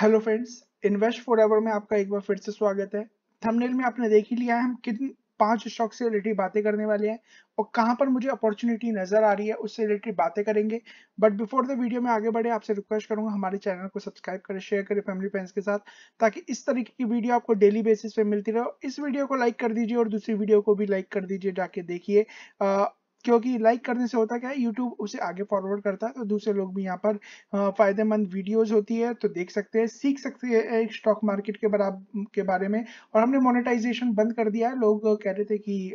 hello friends invest forever में आपका एक बार फिर से स्वागत है थंबनेल में आपने देख ही लिया है हम किन पांच स्टॉक से रिलेटेड बातें करने वाले हैं और कहां पर मुझे अपॉर्चुनिटी नजर आ रही है उससे रिलेटेड बातें करेंगे बट बिफोर द वीडियो में आगे बढ़े आपसे रिक्वेस्ट करूंगा हमारे चैनल को सब्सक्राइब करें शेयर करें फैमिली फ्रेंड्स के साथ ताकि इस तरीके की वीडियो आपको डेली बेसिस पे मिलती रहे इस वीडियो को लाइक कर दीजिए और दूसरी वीडियो को भी लाइक कर दीजिए जाके देखिए क्योंकि लाइक करने से होता क्या है यूट्यूब उसे आगे फॉरवर्ड करता है तो दूसरे लोग भी यहाँ पर फायदेमंद वीडियोस होती है तो देख सकते हैं सीख सकते हैं स्टॉक मार्केट के बराबर के बारे में और हमने मोनेटाइजेशन बंद कर दिया है लोग कह रहे थे कि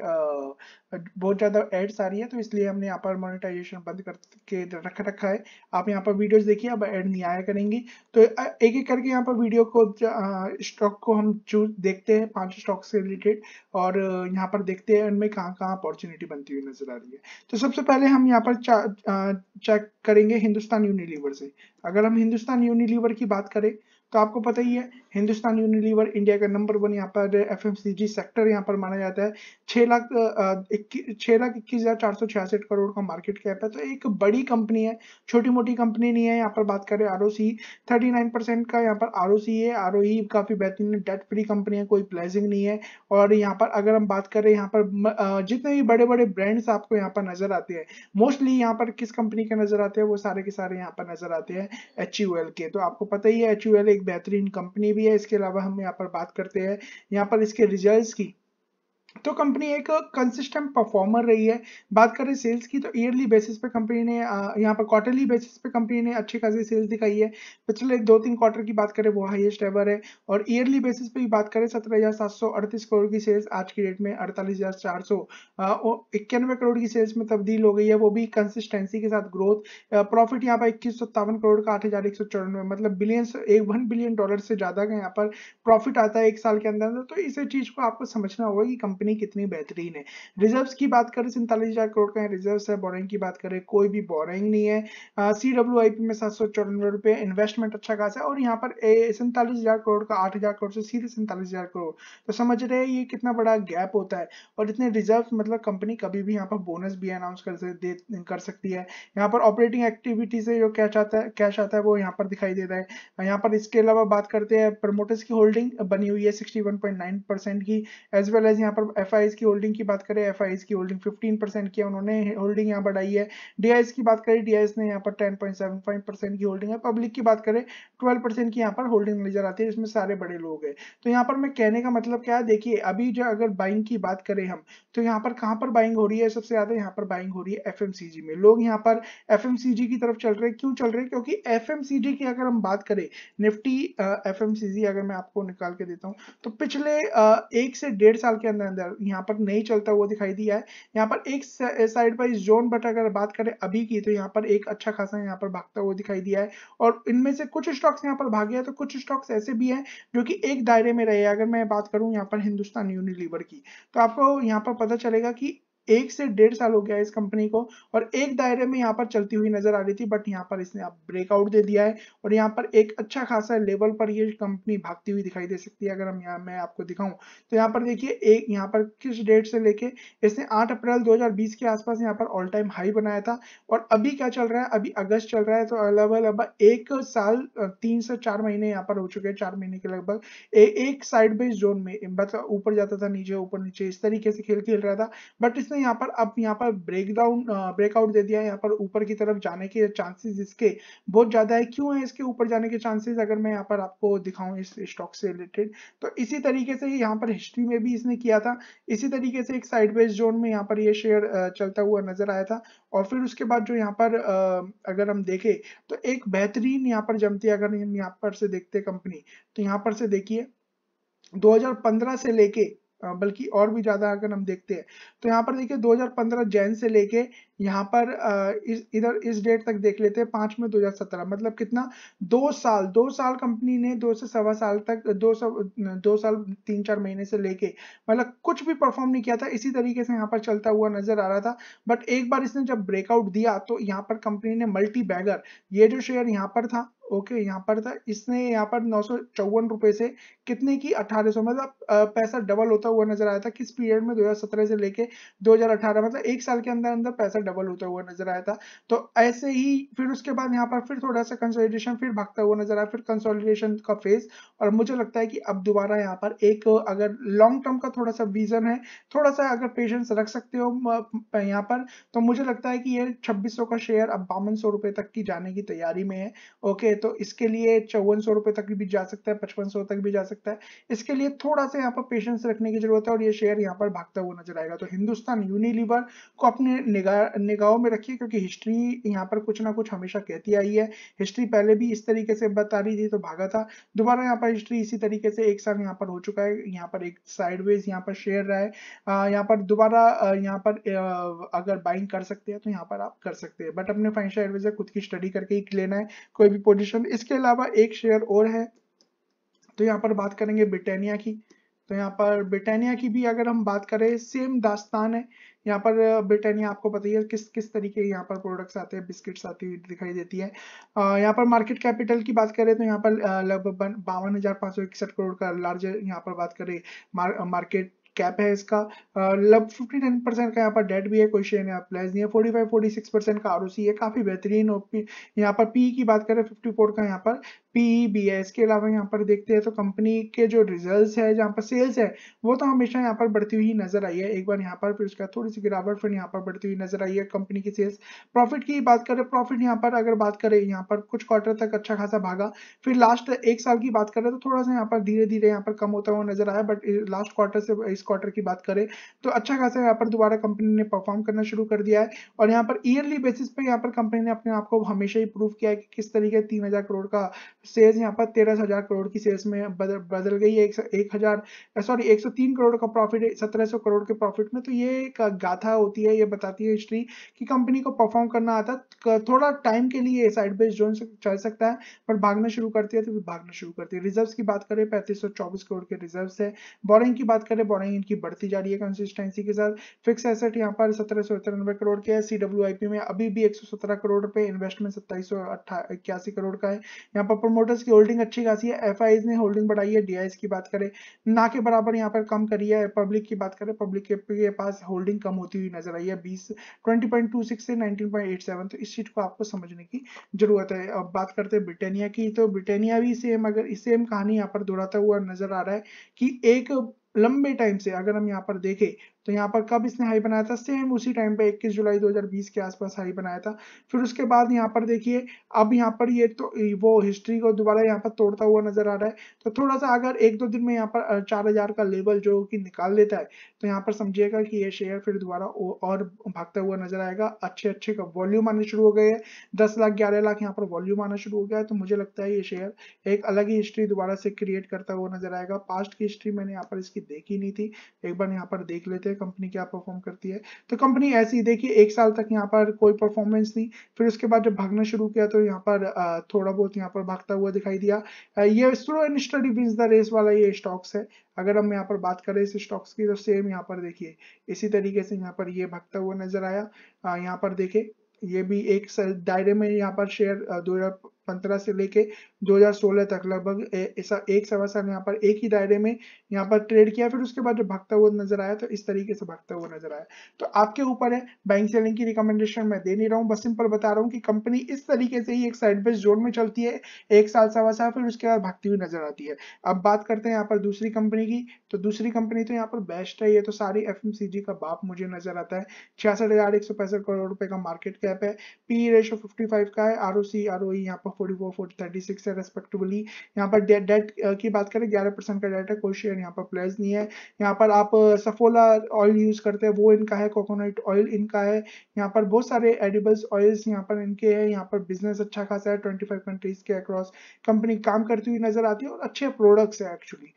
बहुत ज़्यादा एड्स आ रही है तो इसलिए हमने यहाँ पर मोनिटाइजेशन बंद करके रख रखा है आप यहाँ पर वीडियोज देखिए अब एड नहीं आया करेंगे तो एक एक करके यहाँ पर वीडियो को स्टॉक को हम चूज देखते हैं पांच स्टॉक से रिलेटेड और यहाँ पर देखते हैं उनमें कहाँ कहाँ अपॉर्चुनिटी बनती हुई नजर आ रही है लिए तो सबसे पहले हम यहाँ पर चेक करेंगे हिंदुस्तान यूनिलीवर से अगर हम हिंदुस्तान यूनिलीवर की बात करें तो आपको पता ही है हिंदुस्तान यूनिलीवर इंडिया का नंबर वन यहाँ पर एफ सेक्टर यहाँ पर माना जाता है छह लाख छह लाख इक्कीस हजार चार सौ छियासठ करोड़ का मार्केट कैप है तो एक बड़ी कंपनी है छोटी मोटी कंपनी नहीं है यहाँ पर बात करें R O C thirty nine percent का यहाँ पर आर ओ सी है आर ओ ई काफी बेहतरीन डेट फ्री कंपनी है कोई प्लेजिंग नहीं है और यहाँ पर अगर हम बात करें यहाँ पर जितने भी बड़े बड़े ब्रांड्स आपको यहाँ पर नजर आते हैं मोस्टली यहाँ पर किस कंपनी के नजर आते हैं वो सारे के सारे यहाँ पर नजर आते हैं एच के तो आपको पता ही है एच एक बेहतरीन कंपनी भी भी है इसके अलावा हम यहाँ पर बात करते हैं यहाँ पर इसके रिजल्ट की तो कंपनी एक कंसिस्टेंट परफॉर्मर रही है बात करें सेल्स की तो ईयरली बेसिस पे कंपनी ने यहाँ पर क्वार्टरली बेसिस पे कंपनी ने अच्छी खासी सेल्स दिखाई है पिछले दो तीन क्वार्टर की बात करें वो हाईएस्ट एवर है और ईयरली बेसिस पे भी बात करें सत्रह हज़ार सात सौ अड़तीस करोड़ की सेल्स आज की डेट में अड़तालीस हज़ार चार सौ इक्यानवे करोड़ की सेल्स में तब्दील हो गई है वो भी कंसिस्टेंसी के साथ ग्रोथ प्रॉफिट यहाँ पर इक्कीस सत्तावन करोड़ का आठ हज़ार एक सौ चौरानवे मतलब बिलियन एक वन बिलियन डॉलर से ज़्यादा का यहाँ पर प्रॉफिट आता है एक साल के अंदर तो इसी चीज़ को आपको समझना होगा कि कंपनी कंपनी कितनी बेहतरीन है रिजर्व की बात करें सैंतालीस हजार करोड़ का रिजर्व है बोरिंग की बात करें कोई भी बोरिंग नहीं है सी डब्ल्यू आई पी में सात सौ चौरानवे रुपए इन्वेस्टमेंट अच्छा खास है और यहाँ पर सैंतालीस हजार करोड़ का आठ हजार करोड़ से सीधे सैंतालीस हजार करोड़ तो समझ रहे हैं ये कितना बड़ा गैप होता है और इतने रिजर्व मतलब कंपनी कभी भी यहाँ पर बोनस भी अनाउंस कर दे कर सकती है यहाँ पर ऑपरेटिंग एक्टिविटी से जो कैश आता है कैश आता है वो यहाँ पर दिखाई दे रहा है यहाँ पर इसके अलावा बात करते हैं प्रमोटर्स की होल्डिंग बनी हुई है sixty one point nine percent की एज वेल एज यहाँ पर एफ की होल्डिंग की बात करें एफ की होल्डिंग 15 परसेंट की उन्होंने होल्डिंग यहाँ बढ़ाई है डी की बात करें डी ने यहाँ पर 10.75 परसेंट की होल्डिंग है पब्लिक की बात करें 12 परसेंट की यहाँ पर होल्डिंग नजर आती है इसमें सारे बड़े लोग हैं तो यहाँ पर मैं कहने का मतलब क्या है देखिए अभी जो अगर बाइंग की बात करें हम तो यहाँ पर कहाँ पर बाइंग हो रही है सबसे ज्यादा यहाँ पर बाइंग हो रही है एफ में लोग यहाँ पर एफ की तरफ चल रहे हैं क्यों चल रहे हैं क्योंकि एफ की अगर हम बात करें निफ्टी एफ अगर मैं आपको निकाल के देता हूँ तो पिछले एक से डेढ़ साल के अंदर अंदर इधर यहाँ पर नहीं चलता हुआ दिखाई दिया है यहाँ पर एक साइड वाइज जोन बट अगर बात करें अभी की तो यहाँ पर एक अच्छा खासा यहाँ पर भागता हुआ दिखाई दिया है और इनमें से कुछ स्टॉक्स यहाँ पर भागे हैं तो कुछ स्टॉक्स ऐसे भी हैं जो कि एक दायरे में रहे अगर मैं बात करूँ यहाँ पर हिंदुस्तान यूनिलीवर की तो आपको यहाँ पर पता चलेगा कि एक से डेढ़ साल हो गया इस कंपनी को और एक दायरे में यहाँ पर चलती हुई नजर आ रही थी बट यहाँ पर इसने अब ब्रेकआउट दे दिया है और यहाँ पर एक अच्छा खासा लेवल पर ये कंपनी भागती हुई दिखाई दे सकती है अगर हम यहाँ मैं आपको दिखाऊं तो यहाँ पर देखिए एक यहाँ पर किस डेट से लेके इसने 8 अप्रैल 2020 के आसपास यहाँ पर ऑल टाइम हाई बनाया था और अभी क्या चल रहा है अभी अगस्त चल रहा है तो लगभग एक साल तीन से चार महीने यहाँ पर हो चुके हैं चार महीने के लगभग एक साइड बेस जोन में मतलब ऊपर जाता था नीचे ऊपर नीचे इस तरीके से खेल खेल रहा था बट इसने यहाँ पर अब यहाँ पर ब्रेक डाउन ब्रेकआउट दे दिया है यहाँ पर ऊपर की तरफ जाने के चांसेस इसके बहुत ज्यादा है क्यों है इसके ऊपर जाने के चांसेस अगर मैं यहाँ पर आपको दिखाऊं इस स्टॉक से रिलेटेड तो इसी तरीके से यहाँ पर हिस्ट्री में भी इसने किया था इसी तरीके से एक साइडवेज जोन में यहाँ पर ये शेयर चलता हुआ नजर आया था और फिर उसके बाद जो यहाँ पर अगर हम देखें तो एक बेहतरीन यहाँ पर जमती अगर हम यहाँ पर से देखते कंपनी तो यहाँ पर से देखिए 2015 से लेके बल्कि और भी ज़्यादा अगर हम देखते हैं तो यहाँ पर देखिए 2015 जैन से लेके यहाँ पर इस इधर इस डेट तक देख लेते हैं पांच में सत्रह मतलब कितना दो साल दो साल कंपनी ने दो से सवा साल तक दो सौ दो साल तीन चार महीने से लेके मतलब कुछ भी परफॉर्म नहीं किया था इसी तरीके से यहाँ पर चलता हुआ नजर आ रहा था बट एक बार इसने जब ब्रेकआउट दिया तो यहाँ पर कंपनी ने मल्टी बैगर ये जो शेयर यहाँ पर था ओके okay, यहाँ पर था इसने यहाँ पर नौ सौ चौवन रुपए से कितने की अठारह सौ मतलब पैसा डबल होता हुआ नजर आया था किस पीरियड में 2017 से लेके 2018 मतलब एक साल के अंदर अंदर पैसा डबल डबल होता हुआ नजर आया था तो ऐसे ही फिर उसके बाद यहाँ पर फिर थोड़ा सा कंसोलिडेशन फिर भागता हुआ नजर आया फिर कंसोलिडेशन का फेज और मुझे लगता है कि अब दोबारा यहाँ पर एक अगर लॉन्ग टर्म का थोड़ा सा विजन है थोड़ा सा अगर पेशेंस रख सकते हो यहाँ पर तो मुझे लगता है कि ये छब्बीस का शेयर अब बावन सौ तक की जाने की तैयारी में है ओके तो इसके लिए चौवन सौ तक भी जा सकता है पचपन तक भी जा सकता है इसके लिए थोड़ा सा यहाँ पर पेशेंस रखने की जरूरत है और ये शेयर यहाँ पर भागता हुआ नजर आएगा तो हिंदुस्तान यूनिलीवर को अपने निगाह निगाहों में रखिए क्योंकि हिस्ट्री यहाँ पर कुछ ना कुछ हमेशा कहती आई है हिस्ट्री पहले भी इस तरीके से बता रही थी तो भागा था दोबारा यहाँ पर हिस्ट्री इसी तरीके से एक साल यहाँ पर हो चुका है यहाँ पर एक साइडवेज यहाँ पर शेयर रहा है यहाँ पर दोबारा यहाँ पर अगर बाइंग कर सकते हैं तो यहाँ पर आप कर सकते हैं बट अपने फाइनेंशियल एडवाइजर खुद की स्टडी करके ही लेना है कोई भी पोजिशन इसके अलावा एक शेयर और है तो यहाँ पर बात करेंगे ब्रिटानिया की तो यहाँ पर ब्रिटानिया की भी अगर हम बात करें सेम दास्तान है यहाँ पर ब्रिटेनिया आपको पता ही है किस किस तरीके यहाँ पर प्रोडक्ट्स आते हैं बिस्किट्स आती हुई दिखाई देती है यहाँ पर मार्केट कैपिटल की बात करें तो यहाँ पर लगभग बावन हजार पाँच सौ इकसठ करोड़ का लार्जर यहाँ पर बात करें मार, मार्केट कैप है इसका लगभग फिफ्टी टेन परसेंट का यहाँ पर डेट भी है कोई शेयर यहाँ नहीं है forty five forty six percent का आर है काफ़ी बेहतरीन यहाँ पर पी e की बात करें फिफ्टी फोर का यहाँ पर पीबीएस के अलावा यहाँ पर देखते हैं तो कंपनी के जो रिजल्ट्स है जहाँ पर सेल्स है वो तो हमेशा यहाँ पर बढ़ती हुई नजर आई है एक बार यहाँ पर फिर उसका थोड़ी सी गिरावट फिर यहाँ पर बढ़ती हुई नजर आई है कंपनी की सेल्स प्रॉफिट की बात करें प्रॉफिट यहाँ पर अगर बात करें यहाँ पर कुछ क्वार्टर तक अच्छा खासा भागा फिर लास्ट एक साल की बात करें तो थोड़ा सा यहाँ पर धीरे धीरे यहाँ पर कम होता हुआ नजर आया बट लास्ट क्वार्टर से इस क्वार्टर की बात करें तो अच्छा खासा यहाँ पर दोबारा कंपनी ने परफॉर्म करना शुरू कर दिया है और यहाँ पर ईयरली बेसिस पे यहाँ पर कंपनी ने अपने आप को हमेशा ही प्रूव किया है कि किस तरीके तीन करोड़ का सेल्स यहाँ पर तेरह हजार करोड़ की सेल्स में बदल बदल गई है एक हजार सॉरी एक सौ तीन करोड़ का प्रॉफिट सत्रह सौ करोड़ के प्रॉफिट में तो ये एक गाथा होती है ये बताती है हिस्ट्री कि कंपनी को परफॉर्म करना आता थोड़ा टाइम के लिए साइड बेस जोन चल सकता है पर भागना शुरू करती है तो भागना शुरू करती है रिजर्व की बात करें पैंतीस करोड़ के रिजर्व है बोरिंग की बात करें बोरिंग इनकी बढ़ती जा रही है कंसिस्टेंसी के साथ फिक्स एसेट यहाँ पर सत्रह करोड़ के है सी में अभी भी एक करोड़ रुपए इन्वेस्टमेंट सत्ताईस करोड़ का है यहाँ पर मोटर्स की होल्डिंग अच्छी खासी है एफ ने होल्डिंग बढ़ाई है डी की बात करें ना के बराबर यहाँ पर कम करी है पब्लिक की बात करें पब्लिक के पास होल्डिंग कम होती हुई नजर आई है बीस ट्वेंटी से नाइनटीन तो इस चीज को आपको समझने की जरूरत है अब बात करते हैं ब्रिटेनिया की तो ब्रिटेनिया भी सेम अगर सेम कहानी यहाँ पर दोहराता हुआ नजर आ रहा है कि एक लंबे टाइम से अगर हम यहाँ पर देखें तो यहाँ पर कब इसने हाई बनाया था सेम उसी टाइम पे 21 जुलाई 2020 के आसपास हाई बनाया था फिर उसके बाद यहाँ पर देखिए अब यहाँ पर ये तो वो हिस्ट्री को दोबारा यहाँ पर तोड़ता हुआ नजर आ रहा है तो थोड़ा सा अगर एक दो दिन में यहाँ पर चार हजार का लेवल जो कि निकाल लेता है तो यहाँ पर समझिएगा कि ये शेयर फिर दोबारा और भागता हुआ नजर आएगा अच्छे अच्छे का वॉल्यूम आने शुरू हो गए है दस लाख ग्यारह लाख यहाँ पर वॉल्यूम आना शुरू हो गया है तो मुझे लगता है ये शेयर एक अलग ही हिस्ट्री दोबारा से क्रिएट करता हुआ नजर आएगा पास्ट की हिस्ट्री मैंने यहाँ पर इसकी देखी नहीं थी एक बार यहाँ पर देख लेते हैं कंपनी क्या परफॉर्म करती है तो कंपनी ऐसी देखिए एक साल तक यहाँ पर कोई परफॉर्मेंस नहीं फिर उसके बाद जब भागना शुरू किया तो यहाँ पर थोड़ा बहुत यहाँ पर भागता हुआ दिखाई दिया ये slow and steady wins the race वाला ये स्टॉक्स है अगर हम यहाँ पर बात करें इस स्टॉक्स की तो सेम यहाँ पर देखिए इसी तरीके से यहाँ पर ये भागता हुआ नजर आया यहाँ पर देखे ये भी एक दायरे में यहाँ पर शेयर दो पंद्रह से लेके 2016 तक लगभग ऐसा एक सवा साल यहाँ पर एक ही दायरे में यहाँ पर ट्रेड किया फिर उसके बाद जब भागता हुआ नजर आया तो इस तरीके से भागता हुआ नजर आया तो आपके ऊपर है बैंक सेलिंग की रिकमेंडेशन मैं दे नहीं रहा हूँ बस सिंपल बता रहा हूँ कि कंपनी इस तरीके से ही एक साइड बेस जोन में चलती है एक साल सवा साल फिर उसके बाद भागती हुई नजर आती है अब बात करते हैं यहाँ पर दूसरी कंपनी की तो दूसरी कंपनी तो यहाँ पर बेस्ट है ये तो सारी एफ का बाप मुझे नजर आता है छियासठ करोड़ रुपए का मार्केट कैप है पी रेशो फिफ्टी का है आर ओ सी आर पर 44 यहाँ पर डेट डेट uh, की बात करें परसेंट का डेट है कोई शेयर यहाँ पर नहीं है यहाँ पर आप सफोला ऑयल यूज करते हैं वो इनका है कोकोनट ऑयल इनका है यहाँ पर बहुत सारे एडिबल्स ऑयल्स यहाँ पर इनके है यहाँ पर बिजनेस अच्छा खासा है ट्वेंटी कंट्रीज के अक्रॉस कंपनी काम करती हुई नजर आती है और अच्छे प्रोडक्ट्स है एक्चुअली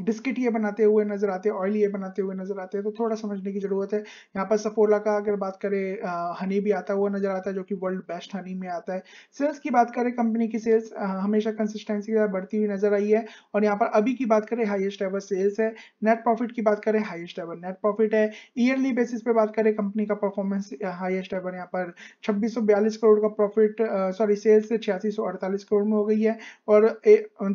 बिस्किट ये बनाते हुए नजर आते हैं ऑयल ये बनाते हुए नजर आते हैं तो थोड़ा समझने की जरूरत है यहाँ पर सफोला का अगर बात करें हनी भी आता हुआ नजर आता है जो कि वर्ल्ड बेस्ट हनी में आता है सेल्स की बात करें कंपनी की सेल्स हमेशा कंसिस्टेंसी बढ़ती हुई नजर आई है और यहाँ पर अभी की बात करें हाइएस्ट एवर सेल्स है नेट प्रॉफिट की बात करें हाइएस्ट एवर नेट प्रॉफिट है ईयरली बेसिस पे बात करें कंपनी का परफॉर्मेंस हाइएस्ट एवर यहाँ पर छब्बीस करोड़ का प्रॉफिट सॉरी सेल्स छियासी करोड़ में हो गई है और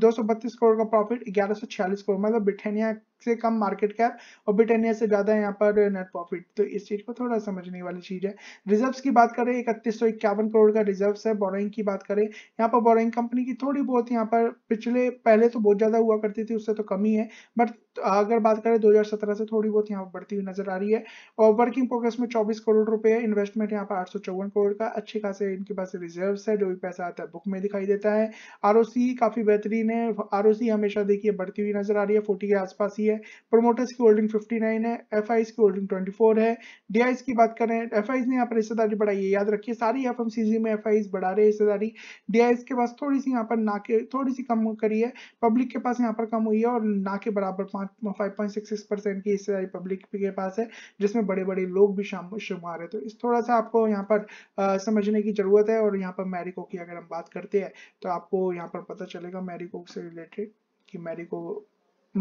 दो करोड़ का प्रॉफिट ग्यारह करोड़ में मतलब बिठानिया से कम मार्केट कैप और ब्रिटेनिया से ज्यादा यहाँ पर नेट प्रॉफिट तो इस चीज को थोड़ा समझने वाली चीज है रिजर्व्स की बात करें इकतीस सौ इक्यावन करोड़ का रिजर्व्स है बोरोइंग की बात करें यहाँ पर बोरोइंग कंपनी की थोड़ी बहुत यहाँ पर पिछले पहले तो बहुत ज्यादा हुआ करती थी उससे तो कमी है बट अगर बात करें 2017 से थोड़ी बहुत यहाँ पर बढ़ती हुई नजर आ रही है और वर्किंग प्रोग्रेस में चौबीस करोड़ रुपए है इन्वेस्टमेंट यहाँ पर आठ करोड़ का अच्छे खासे इनके पास रिजर्व है जो भी पैसा आता है बुक में दिखाई देता है आर काफी बेहतरीन है आर हमेशा देखिए बढ़ती हुई नजर आ रही है फोर्टी के आसपास ही है प्रोमोटर्स की होल्डिंग फिफ्टी नाइन है एफ की होल्डिंग ट्वेंटी फोर है डी की बात करें एफ ने यहाँ पर हिस्सेदारी बढ़ाई है याद रखिए सारी एफ में एफ बढ़ा रहे हिस्सेदारी डी के पास थोड़ी सी यहाँ पर ना के थोड़ी सी कम करी है पब्लिक के पास यहाँ पर कम हुई है और ना के बराबर फाइव की हिस्सेदारी पब्लिक के पास है जिसमें बड़े बड़े लोग भी शुमार है तो इस थोड़ा सा आपको यहाँ पर समझने की जरूरत है और यहाँ पर मैरिको की अगर हम बात करते हैं तो आपको यहाँ पर पता चलेगा मैरिको से रिलेटेड कि मैरिको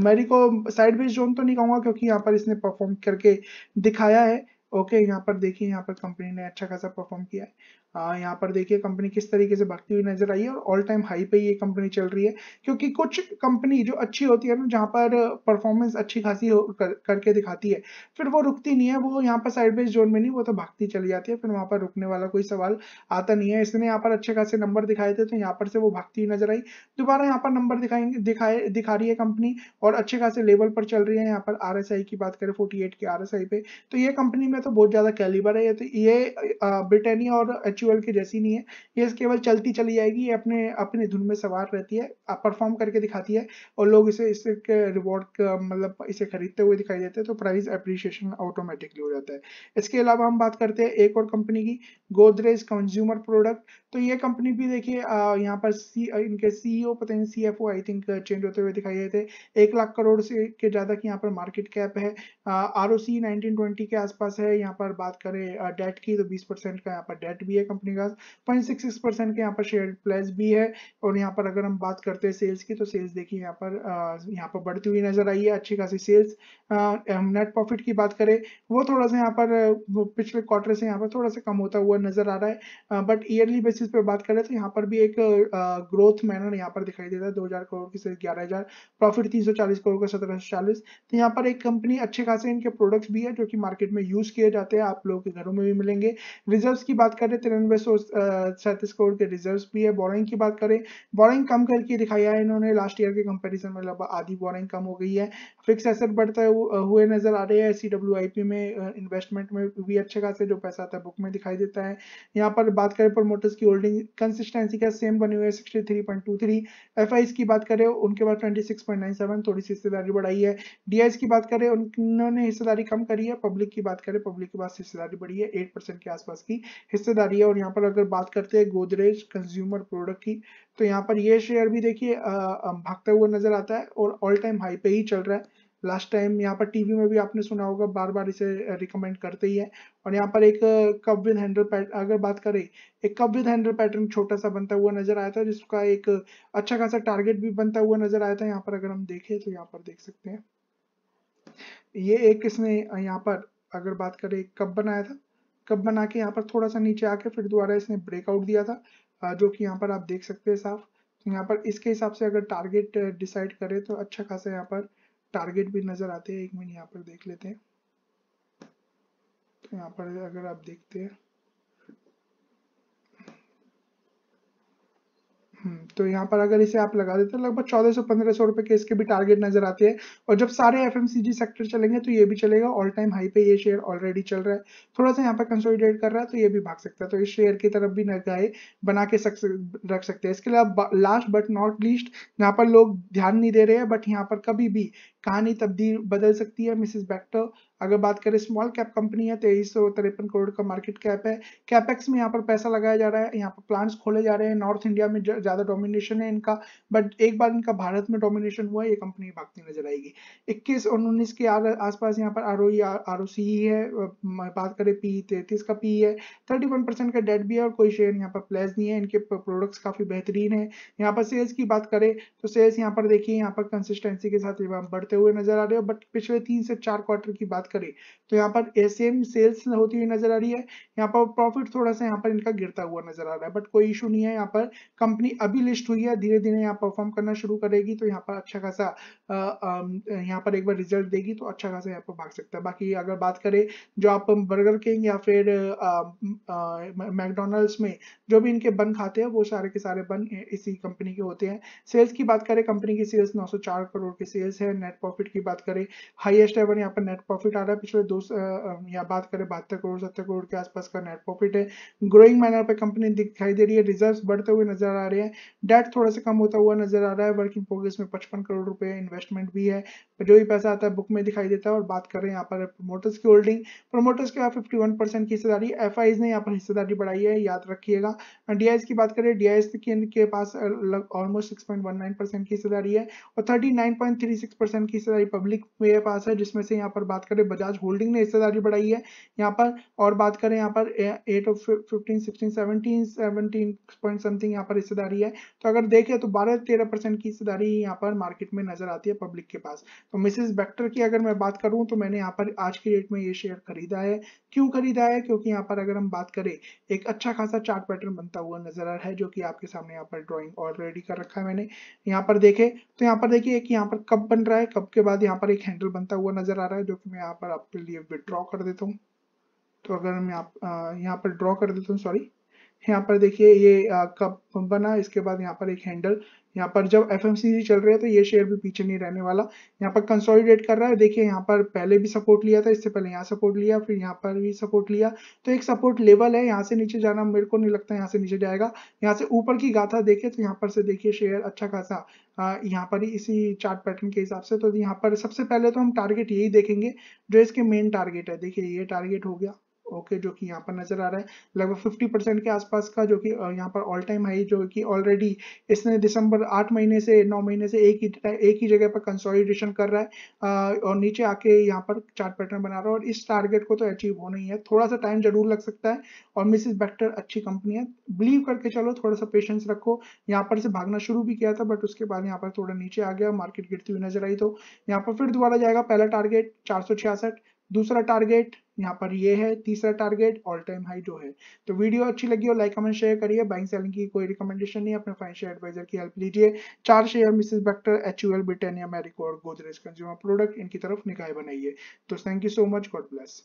मैरी को साइड बेस जोन तो नहीं कहूंगा क्योंकि यहाँ पर इसने परफॉर्म करके दिखाया है ओके यहाँ पर देखिए यहाँ पर कंपनी ने अच्छा खासा परफॉर्म किया है यहाँ पर देखिए कंपनी किस तरीके से बढ़ती हुई नजर आई है और ऑल टाइम हाई पे ये कंपनी चल रही है क्योंकि कुछ कंपनी जो अच्छी होती है ना जहाँ पर परफॉर्मेंस अच्छी खासी कर, करके दिखाती है फिर वो रुकती नहीं है वो यहाँ पर साइडवेज जोन में नहीं वो तो भागती चली जाती है फिर वहाँ पर रुकने वाला कोई सवाल आता नहीं है इसने यहाँ पर अच्छे खासे नंबर दिखाए थे तो यहाँ पर से वो भागती हुई नजर आई दोबारा यहाँ पर नंबर दिखाएंगे दिखाए दिखा रही है कंपनी और अच्छे खासे लेवल पर चल रही है यहाँ पर आर की बात करें फोर्टी के आर पे तो ये कंपनी में तो बहुत ज्यादा कैलिबर है ये ब्रिटेनिया तो और एच एक्चुअल के जैसी नहीं है ये केवल चलती चली जाएगी ये अपने अपने धुन में सवार रहती है परफॉर्म करके दिखाती है और लोग इसे इसे रिवॉर्ड मतलब इसे खरीदते हुए दिखाई देते हैं तो प्राइस अप्रिसिएशन ऑटोमेटिकली हो जाता है इसके अलावा हम बात करते हैं एक और कंपनी की गोदरेज कंज्यूमर प्रोडक्ट तो ये कंपनी भी देखिए यहाँ पर सी इनके सीईओ e पता नहीं C F I think change होते हुए दिखाई देते हैं एक लाख करोड़ से के ज़्यादा की यहाँ पर मार्केट कैप है R O C nineteen twenty के आसपास है यहाँ पर बात करें डेट की तो बीस परसेंट का यहाँ पर डेट भी है कंपनी का पॉइंट सिक्स सिक्स परसेंट के यहाँ पर शेयर प्लेस भी है और यहाँ पर अगर हम बात करते हैं सेल्स की तो सेल्स देखिए यहाँ पर यहाँ पर बढ़ती हुई नजर आई है अच्छी खासी सेल्स हम नेट प्रॉफिट की बात करें वो थोड़ा सा यहाँ पर पिछले क्वार्टर से यहाँ पर थोड़ा सा कम होता हुआ नजर आ रहा है बट ईयरली बेसिस बेसिस पे बात करें तो यहाँ पर भी एक ग्रोथ मैनर यहाँ पर दिखाई देता है दो हजार करोड़ की सिर्फ ग्यारह हजार प्रॉफिट तीन सौ चालीस करोड़ का सत्रह सौ चालीस तो यहाँ पर एक कंपनी अच्छे खासे इनके प्रोडक्ट्स भी है जो कि मार्केट में यूज किए जाते हैं आप लोगों के घरों में भी मिलेंगे रिजर्व की बात करें तो तिरानवे सौ सैंतीस करोड़ के रिजर्व भी है बोरिंग की बात करें बोरिंग कम करके दिखाया है इन्होंने लास्ट ईयर के कंपेरिजन में लगभग आधी बोरिंग कम हो गई है फिक्स एसेट बढ़ते हुए नजर आ रहे हैं सी डब्ल्यू आई पी में इन्वेस्टमेंट में भी अच्छे खासे जो पैसा आता है बुक में दिखाई देता है यहाँ पर बात करें प्रमोटर्स की होल्डिंग कंसिस्टेंसी का सेम बनी हुई है एफ आईज की बात करें उनके बाद सेवन थोड़ी सी हिस्सेदारी बढ़ाई है डी आईज की बात करें उन्होंने हिस्सेदारी कम करी है पब्लिक की बात करें पब्लिक के पास हिस्सेदारी बढ़ी है एट परसेंट के आसपास की हिस्सेदारी है और यहाँ पर अगर बात करते हैं गोदरेज कंज्यूमर प्रोडक्ट की तो यहाँ पर ये शेयर भी देखिए भागता हुआ नजर आता है और ऑल टाइम हाई पे ही चल रहा है लास्ट टाइम यहाँ पर टीवी में भी आपने सुना होगा बार बार इसे रिकमेंड करते ही है और यहाँ पर एक कप विद हैंडल पैट अगर बात करें एक कप विद हैंडल पैटर्न छोटा सा बनता हुआ नजर आया था जिसका एक अच्छा खासा टारगेट भी बनता हुआ नजर आया था यहाँ पर अगर हम देखें तो यहाँ पर देख सकते हैं ये एक इसने यहाँ पर अगर बात करें कप बनाया था कप बना के यहाँ पर थोड़ा सा नीचे आके फिर दोबारा इसने ब्रेकआउट दिया था जो कि यहाँ पर आप देख सकते हैं साफ तो यहाँ पर इसके हिसाब से अगर टारगेट डिसाइड करें तो अच्छा खासा यहाँ पर टारगेट भी नजर आते हैं एक मिनट यहाँ पर देख लेते हैं तो यहाँ पर अगर आप देखते हैं हम्म, तो यहाँ पर अगर इसे आप लगा देते हैं लगभग चौदह सौ पंद्रह सौ रुपए के इसके भी टारगेट नजर आते हैं और जब सारे एफ सेक्टर चलेंगे तो ये भी चलेगा ऑल टाइम हाई पे ये शेयर ऑलरेडी चल रहा है थोड़ा सा यहाँ पर कंसोलिडेट कर रहा है तो ये भी भाग सकता है तो इस शेयर की तरफ भी नगाए बना के सक, रख सकते हैं इसके अलावा लास्ट बट नॉट लीस्ट यहाँ पर लोग ध्यान नहीं दे रहे हैं बट यहाँ पर कभी भी कहानी तब्दील बदल सकती है मिसेस बैक्टर अगर बात करें स्मॉल कैप कंपनी है तेईस सौ तिरपन करोड़ का मार्केट कैप है कैपेक्स में यहाँ पर पैसा लगाया जा रहा है यहाँ पर प्लांट्स खोले जा रहे हैं नॉर्थ इंडिया में ज़्यादा डोमिनेशन है इनका बट एक बार इनका भारत में डोमिनेशन हुआ ये कंपनी भागती नजर आएगी इक्कीस और उन्नीस के आसपास यहाँ पर आर ओ आर ओ सी है बात करें पी तैतीस का पी है थर्टी वन परसेंट का डेट भी है और कोई शेयर यहाँ पर प्लेस नहीं है इनके प्रोडक्ट्स काफ़ी बेहतरीन है यहाँ पर सेल्स की बात करें तो सेल्स यहाँ पर देखिए यहाँ पर कंसिस्टेंसी के साथ बढ़ते करते हुए नजर आ रहे हो बट पिछले तीन से चार क्वार्टर की बात करें तो यहाँ पर एसेम सेल्स होती हुई नजर आ रही है यहाँ पर प्रॉफिट थोड़ा सा यहाँ पर इनका गिरता हुआ नजर आ रहा है बट कोई इशू नहीं है यहाँ पर कंपनी अभी लिस्ट हुई है धीरे धीरे यहाँ परफॉर्म करना शुरू करेगी तो यहाँ पर अच्छा खासा यहाँ पर एक बार रिजल्ट देगी तो अच्छा खासा यहाँ पर भाग सकता है बाकी अगर बात करें जो आप बर्गर किंग या फिर मैकडोनल्ड्स में जो भी इनके बन खाते हैं वो सारे के सारे बन इसी कंपनी के होते हैं सेल्स की बात करें कंपनी की सेल्स 904 करोड़ की सेल्स है नेट प्रॉफिट की बात करें हाईएस्ट एवर यहाँ पर नेट प्रॉफिट आ रहा है पिछले दो या बात करें बहत्तर करोड़ सत्तर करोड़ के आसपास का नेट प्रॉफिट है ग्रोइंग मैनर पर कंपनी दिखाई दे रही है रिजर्व बढ़ते हुए नजर आ रहे हैं डेट थोड़ा सा कम होता हुआ नजर आ रहा है वर्किंग प्रोग्रेस में पचपन करोड़ रुपए इन्वेस्टमेंट भी है जो भी पैसा आता है बुक में दिखाई देता है और बात करें यहाँ पर प्रोमोटर्स की होल्डिंग प्रोमोटर्स के फिफ्टी वन परसेंट की हिस्सेदारी एफ ने यहाँ पर हिस्सेदारी बढ़ाई है याद रखिएगा डीआईएस की बात करें डीआईएस के, पास almost six point one nine percent की हिस्सेदारी है और thirty nine point three six percent हिस्सेदारी पब्लिक मेरे पास है जिसमें से यहाँ पर बात करें बजाज होल्डिंग ने हिस्सेदारी बढ़ाई है यहाँ पर और बात करें यहाँ पर eight of fifteen sixteen seventeen seventeen point something यहाँ पर हिस्सेदारी है तो अगर देखें तो बारह तेरह परसेंट की हिस्सेदारी यहाँ पर मार्केट में नजर आती है पब्लिक के पास तो मिसिज बैक्टर की अगर मैं बात करूँ तो मैंने यहाँ पर आज की डेट में ये शेयर खरीदा है क्यों खरीदा है क्योंकि यहाँ पर अगर हम बात करें एक अच्छा खासा चार्ट पैटर्न बनता हुआ नजर आ रहा है जो कि आपके सामने यहाँ पर ड्रॉइंग ऑलरेडी कर रखा है मैंने यहाँ पर देखे तो यहाँ पर देखिए एक यहाँ पर कब बन रहा है कप के बाद यहाँ पर एक हैंडल बनता हुआ नजर आ रहा है जो कि मैं यहाँ पर आपके लिए विड्रॉ कर देता हूँ तो अगर मैं आप यहाँ पर ड्रॉ कर देता हूँ सॉरी यहाँ पर देखिए ये कप बना इसके बाद यहाँ पर एक हैंडल यहाँ पर जब एफ चल रही है तो ये शेयर भी पीछे नहीं रहने वाला यहाँ पर कंसोलिडेट कर रहा है देखिए यहाँ पर पहले भी सपोर्ट लिया था इससे पहले यहाँ सपोर्ट लिया फिर यहाँ पर भी सपोर्ट लिया तो एक सपोर्ट लेवल है यहाँ से नीचे जाना मेरे को नहीं लगता यहाँ से नीचे जाएगा यहाँ से ऊपर की गाथा देखे तो यहाँ पर से देखिए शेयर अच्छा खासा यहाँ पर इसी चार्ट पैटर्न के हिसाब से तो यहाँ पर सबसे पहले तो हम टारगेट यही देखेंगे जो इसके मेन टारगेट है देखिए ये टारगेट हो गया ओके जो कि यहाँ पर नजर आ रहा है लगभग 50 परसेंट के आसपास का जो कि यहाँ पर ऑल टाइम हाई जो कि ऑलरेडी इसने दिसंबर आठ महीने से नौ महीने से एक ही एक ही जगह पर कंसोलिडेशन कर रहा है और नीचे आके यहाँ पर चार्ट पैटर्न बना रहा है और इस टारगेट को तो अचीव होना ही है थोड़ा सा टाइम जरूर लग सकता है और मिसिस बैक्टर अच्छी कंपनी है बिलीव करके चलो थोड़ा सा पेशेंस रखो यहाँ पर से भागना शुरू भी किया था बट उसके बाद यहाँ पर थोड़ा नीचे आ गया मार्केट गिरती हुई नजर आई तो यहाँ पर फिर दोबारा जाएगा पहला टारगेट चार दूसरा टारगेट यहाँ पर ये है तीसरा टारगेट ऑल टाइम हाई जो है तो वीडियो अच्छी लगी हो लाइक कमेंट शेयर करिए बाइंग सेलिंग की कोई रिकमेंडेशन नहीं अपने फाइनेंशियल एडवाइजर की हेल्प लीजिए चार share Mrs Bector H UL Britannia Marico और गोदरेज कंज्यूमर प्रोडक्ट इनकी तरफ निकाय बनाइए तो thank you so much God bless